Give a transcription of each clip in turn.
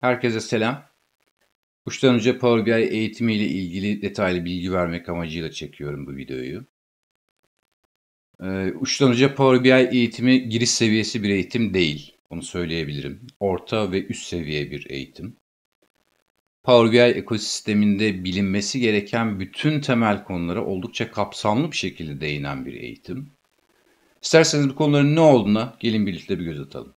Herkese selam. Uçtan Uca Power BI eğitimi ile ilgili detaylı bilgi vermek amacıyla çekiyorum bu videoyu. Ee, Uçtan Uca Power BI eğitimi giriş seviyesi bir eğitim değil. Onu söyleyebilirim. Orta ve üst seviye bir eğitim. Power BI ekosisteminde bilinmesi gereken bütün temel konulara oldukça kapsamlı bir şekilde değinen bir eğitim. İsterseniz bu konuların ne olduğuna gelin birlikte bir göz atalım.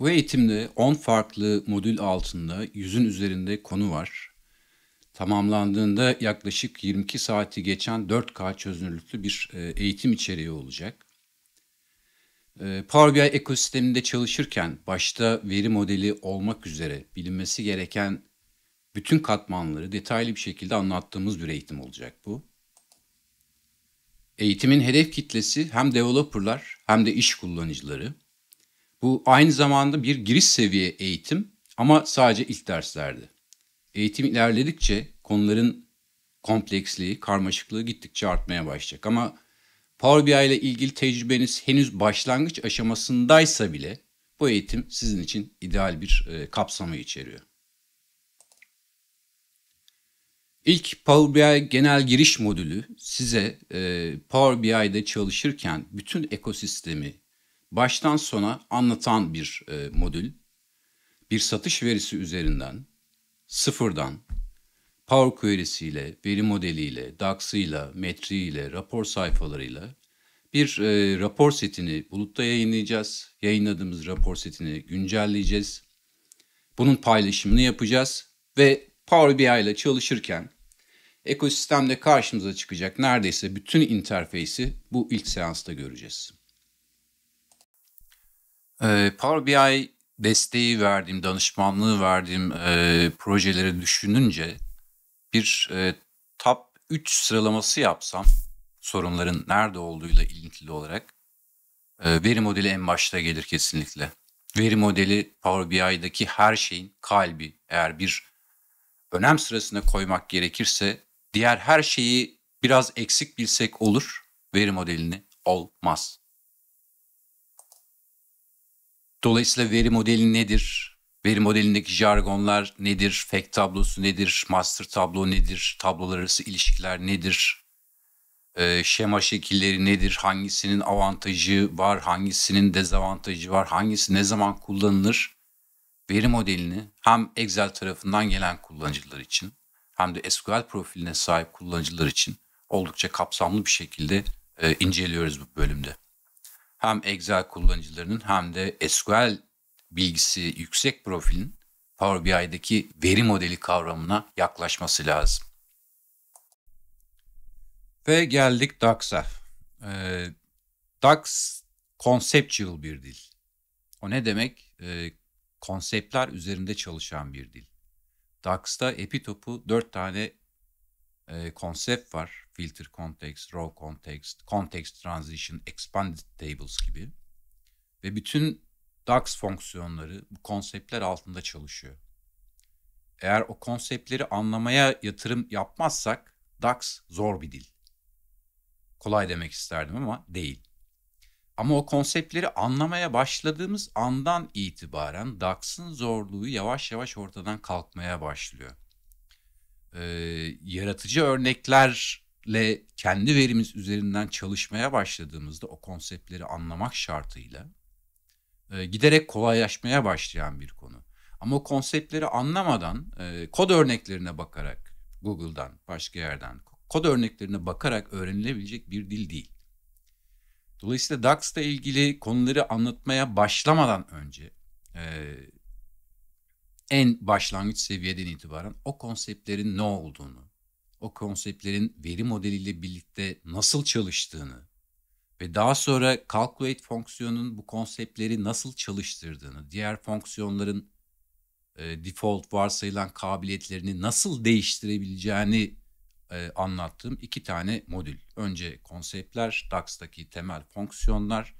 Bu eğitimde 10 farklı modül altında yüzün üzerinde konu var. Tamamlandığında yaklaşık 22 saati geçen 4K çözünürlüklü bir e, eğitim içeriği olacak. E, Power BI ekosisteminde çalışırken başta veri modeli olmak üzere bilinmesi gereken bütün katmanları detaylı bir şekilde anlattığımız bir eğitim olacak bu. Eğitimin hedef kitlesi hem developerlar hem de iş kullanıcıları. Bu aynı zamanda bir giriş seviye eğitim ama sadece ilk derslerde. Eğitim ilerledikçe konuların kompleksliği, karmaşıklığı gittikçe artmaya başlayacak. Ama Power BI ile ilgili tecrübeniz henüz başlangıç aşamasındaysa bile bu eğitim sizin için ideal bir e, kapsamı içeriyor. İlk Power BI genel giriş modülü size e, Power BI'de çalışırken bütün ekosistemi, baştan sona anlatan bir e, modül. Bir satış verisi üzerinden, sıfırdan, Power Query'siyle, veri modeliyle, DAX'ıyla, metriğiyle, rapor sayfalarıyla bir e, rapor setini bulutta yayınlayacağız. Yayınladığımız rapor setini güncelleyeceğiz. Bunun paylaşımını yapacağız ve Power BI ile çalışırken ekosistemde karşımıza çıkacak neredeyse bütün interfeysi bu ilk seansta göreceğiz. Power BI desteği verdiğim, danışmanlığı verdiğim e, projeleri düşününce bir e, top 3 sıralaması yapsam sorunların nerede olduğuyla ilintili olarak e, veri modeli en başta gelir kesinlikle. Veri modeli Power BI'daki her şeyin kalbi. Eğer bir önem sırasına koymak gerekirse diğer her şeyi biraz eksik bilsek olur. Veri modelini olmaz. Dolayısıyla veri modeli nedir? Veri modelindeki jargonlar nedir? Fact tablosu nedir? Master tablo nedir? Tablolar arası ilişkiler nedir? E, şema şekilleri nedir? Hangisinin avantajı var? Hangisinin dezavantajı var? Hangisi ne zaman kullanılır? Veri modelini hem Excel tarafından gelen kullanıcılar için hem de SQL profiline sahip kullanıcılar için oldukça kapsamlı bir şekilde e, inceliyoruz bu bölümde hem Excel kullanıcılarının hem de SQL bilgisi yüksek profilin Power BI'deki veri modeli kavramına yaklaşması lazım. Ve geldik DAX'a. Ee, DAX conceptual bir dil. O ne demek? Ee, konseptler üzerinde çalışan bir dil. DAX'ta epitopu dört tane e, konsept var filter context, row context, context transition, expanded tables gibi ve bütün DAX fonksiyonları bu konseptler altında çalışıyor. Eğer o konseptleri anlamaya yatırım yapmazsak DAX zor bir dil. Kolay demek isterdim ama değil. Ama o konseptleri anlamaya başladığımız andan itibaren DAX'ın zorluğu yavaş yavaş ortadan kalkmaya başlıyor. Ee, yaratıcı örnekler le kendi verimiz üzerinden çalışmaya başladığımızda o konseptleri anlamak şartıyla e, giderek kolaylaşmaya başlayan bir konu. Ama o konseptleri anlamadan e, kod örneklerine bakarak Google'dan başka yerden kod örneklerine bakarak öğrenilebilecek bir dil değil. Dolayısıyla DAX'la ilgili konuları anlatmaya başlamadan önce e, en başlangıç seviyeden itibaren o konseptlerin ne olduğunu, o konseptlerin veri modeliyle birlikte nasıl çalıştığını ve daha sonra calculate fonksiyonun bu konseptleri nasıl çalıştırdığını, diğer fonksiyonların e, default varsayılan kabiliyetlerini nasıl değiştirebileceğini e, anlattığım iki tane modül. Önce konseptler, DAX'taki temel fonksiyonlar,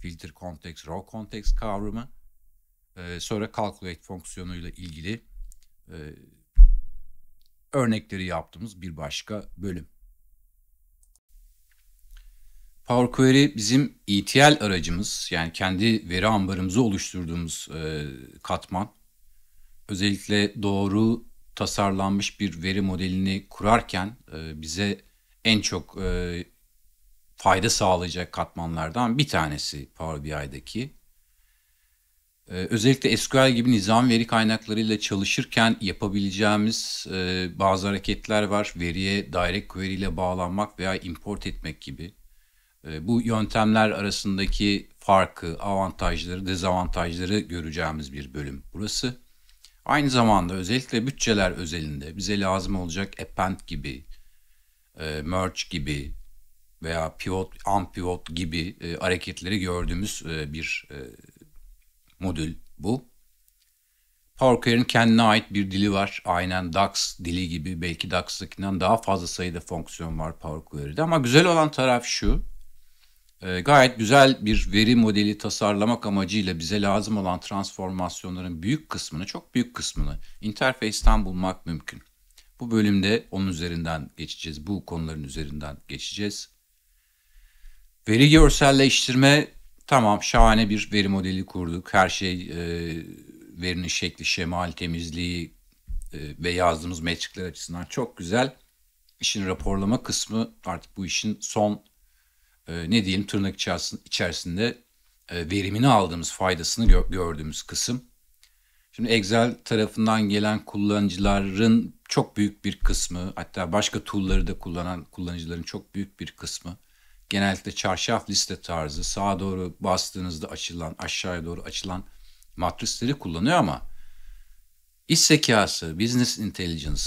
filter context, raw context kavramı, e, sonra calculate fonksiyonuyla ilgili e, örnekleri yaptığımız bir başka bölüm. Power Query bizim ETL aracımız yani kendi veri ambarımızı oluşturduğumuz e, katman. Özellikle doğru tasarlanmış bir veri modelini kurarken e, bize en çok e, fayda sağlayacak katmanlardan bir tanesi Power BI'deki. Ee, özellikle SQL gibi nizam veri kaynaklarıyla çalışırken yapabileceğimiz e, bazı hareketler var. Veriye direct query ile bağlanmak veya import etmek gibi. Ee, bu yöntemler arasındaki farkı, avantajları, dezavantajları göreceğimiz bir bölüm burası. Aynı zamanda özellikle bütçeler özelinde bize lazım olacak append gibi, e, merge gibi veya pivot, unpivot gibi e, hareketleri gördüğümüz bir e, modül bu. PowerQuery'in kendine ait bir dili var. Aynen DAX dili gibi belki DAX'takinden daha fazla sayıda fonksiyon var PowerQuery'de. Ama güzel olan taraf şu. Ee, gayet güzel bir veri modeli tasarlamak amacıyla bize lazım olan transformasyonların büyük kısmını, çok büyük kısmını interface'ten bulmak mümkün. Bu bölümde onun üzerinden geçeceğiz. Bu konuların üzerinden geçeceğiz. Veri görselleştirme Tamam şahane bir veri modeli kurduk. Her şey e, verinin şekli, şemal, temizliği e, ve yazdığımız metrikler açısından çok güzel. İşin raporlama kısmı artık bu işin son e, ne diyelim tırnak içerisinde, içerisinde e, verimini aldığımız faydasını gö- gördüğümüz kısım. Şimdi Excel tarafından gelen kullanıcıların çok büyük bir kısmı hatta başka tool'ları da kullanan kullanıcıların çok büyük bir kısmı genellikle çarşaf liste tarzı sağa doğru bastığınızda açılan aşağıya doğru açılan matrisleri kullanıyor ama iş zekası, business intelligence,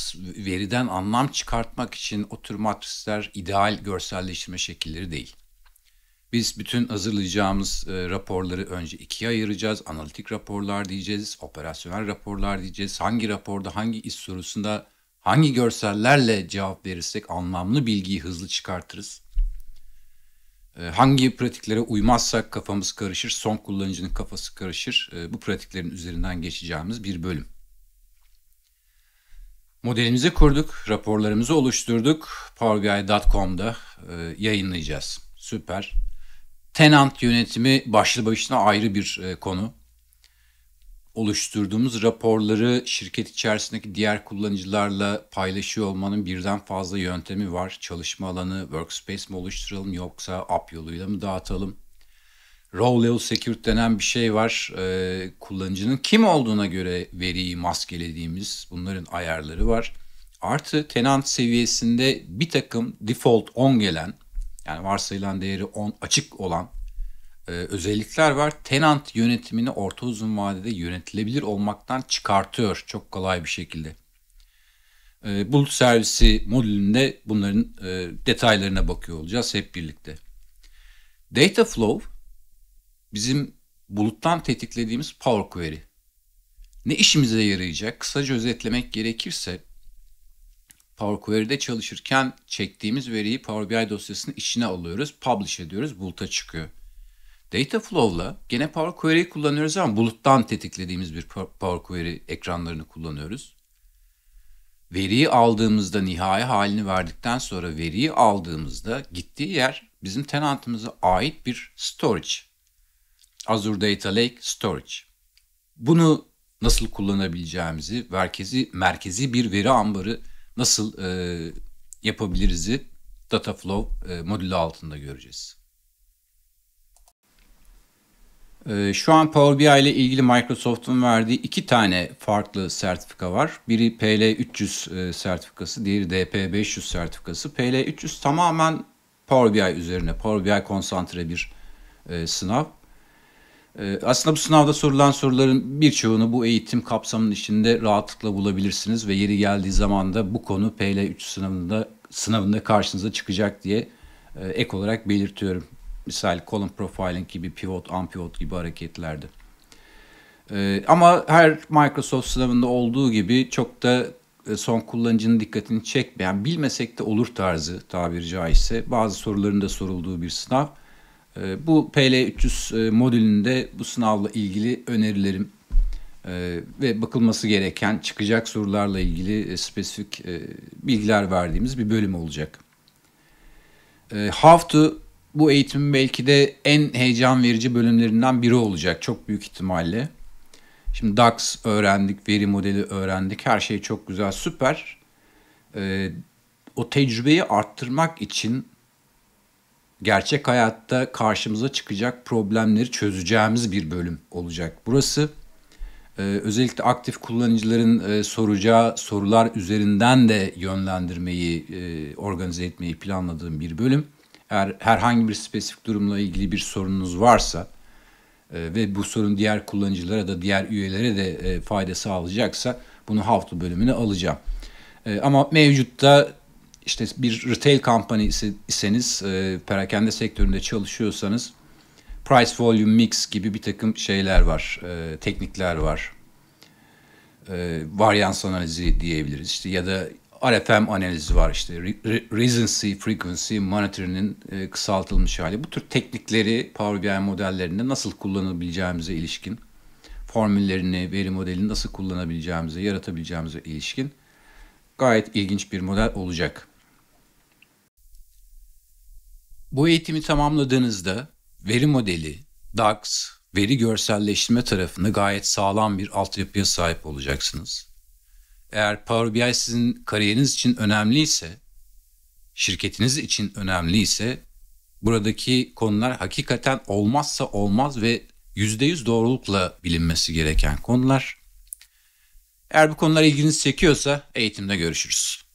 veriden anlam çıkartmak için o tür matrisler ideal görselleştirme şekilleri değil. Biz bütün hazırlayacağımız e, raporları önce ikiye ayıracağız. Analitik raporlar diyeceğiz, operasyonel raporlar diyeceğiz. Hangi raporda, hangi iş sorusunda, hangi görsellerle cevap verirsek anlamlı bilgiyi hızlı çıkartırız. Ee, hangi pratiklere uymazsak kafamız karışır, son kullanıcının kafası karışır. Ee, bu pratiklerin üzerinden geçeceğimiz bir bölüm. Modelimizi kurduk, raporlarımızı oluşturduk. PowerBI.com'da e, yayınlayacağız. Süper. Tenant yönetimi başlı başına ayrı bir e, konu oluşturduğumuz raporları şirket içerisindeki diğer kullanıcılarla paylaşıyor olmanın birden fazla yöntemi var. Çalışma alanı workspace mi oluşturalım yoksa app yoluyla mı dağıtalım? Role level security denen bir şey var. Ee, kullanıcının kim olduğuna göre veriyi maskelediğimiz bunların ayarları var. Artı tenant seviyesinde bir takım default 10 gelen yani varsayılan değeri 10 açık olan e, özellikler var. Tenant yönetimini orta uzun vadede yönetilebilir olmaktan çıkartıyor çok kolay bir şekilde. E, bulut servisi modülünde bunların e, detaylarına bakıyor olacağız hep birlikte. Data flow bizim buluttan tetiklediğimiz Power Query. Ne işimize yarayacak? Kısaca özetlemek gerekirse Power Query'de çalışırken çektiğimiz veriyi Power BI dosyasının içine alıyoruz, publish ediyoruz, buluta çıkıyor. Dataflow'la gene Power Query kullanıyoruz ama buluttan tetiklediğimiz bir Power Query ekranlarını kullanıyoruz. Veriyi aldığımızda nihai halini verdikten sonra veriyi aldığımızda gittiği yer bizim tenantımıza ait bir storage. Azure Data Lake Storage. Bunu nasıl kullanabileceğimizi, merkezi, merkezi bir veri ambarı nasıl e, yapabiliriz'i Dataflow e, modülü altında göreceğiz. Ee, şu an Power BI ile ilgili Microsoft'un verdiği iki tane farklı sertifika var. Biri PL300 e, sertifikası, diğeri DP500 sertifikası. PL300 tamamen Power BI üzerine, Power BI konsantre bir e, sınav. E, aslında bu sınavda sorulan soruların birçoğunu bu eğitim kapsamının içinde rahatlıkla bulabilirsiniz ve yeri geldiği zaman da bu konu PL3 sınavında sınavında karşınıza çıkacak diye ek olarak belirtiyorum. Misal column profiling gibi pivot, unpivot gibi hareketlerdi. Ee, ama her Microsoft sınavında olduğu gibi çok da e, son kullanıcının dikkatini çekmeyen, bilmesek de olur tarzı tabiri caizse bazı soruların da sorulduğu bir sınav. Ee, bu PL300 e, modülünde bu sınavla ilgili önerilerim ee, ve bakılması gereken çıkacak sorularla ilgili e, spesifik e, bilgiler verdiğimiz bir bölüm olacak. E, how to bu eğitimin belki de en heyecan verici bölümlerinden biri olacak çok büyük ihtimalle. Şimdi DAX öğrendik, veri modeli öğrendik. Her şey çok güzel, süper. Ee, o tecrübeyi arttırmak için gerçek hayatta karşımıza çıkacak problemleri çözeceğimiz bir bölüm olacak. Burası e, özellikle aktif kullanıcıların e, soracağı sorular üzerinden de yönlendirmeyi, e, organize etmeyi planladığım bir bölüm. Eğer herhangi bir spesifik durumla ilgili bir sorununuz varsa e, ve bu sorun diğer kullanıcılara da diğer üyelere de e, fayda sağlayacaksa bunu hafta bölümüne alacağım. E, ama mevcutta işte bir retail kampanya iseniz, perakende sektöründe çalışıyorsanız price volume mix gibi bir takım şeyler var, teknikler var. Varyans analizi diyebiliriz İşte ya da RFM analizi var işte. Recency Frequency Monitor'ının e, kısaltılmış hali. Bu tür teknikleri Power BI modellerinde nasıl kullanabileceğimize ilişkin, formüllerini, veri modelini nasıl kullanabileceğimize, yaratabileceğimize ilişkin gayet ilginç bir model olacak. Bu eğitimi tamamladığınızda veri modeli, DAX, veri görselleştirme tarafını gayet sağlam bir altyapıya sahip olacaksınız eğer Power BI sizin kariyeriniz için önemliyse, şirketiniz için önemliyse buradaki konular hakikaten olmazsa olmaz ve %100 doğrulukla bilinmesi gereken konular. Eğer bu konular ilginizi çekiyorsa eğitimde görüşürüz.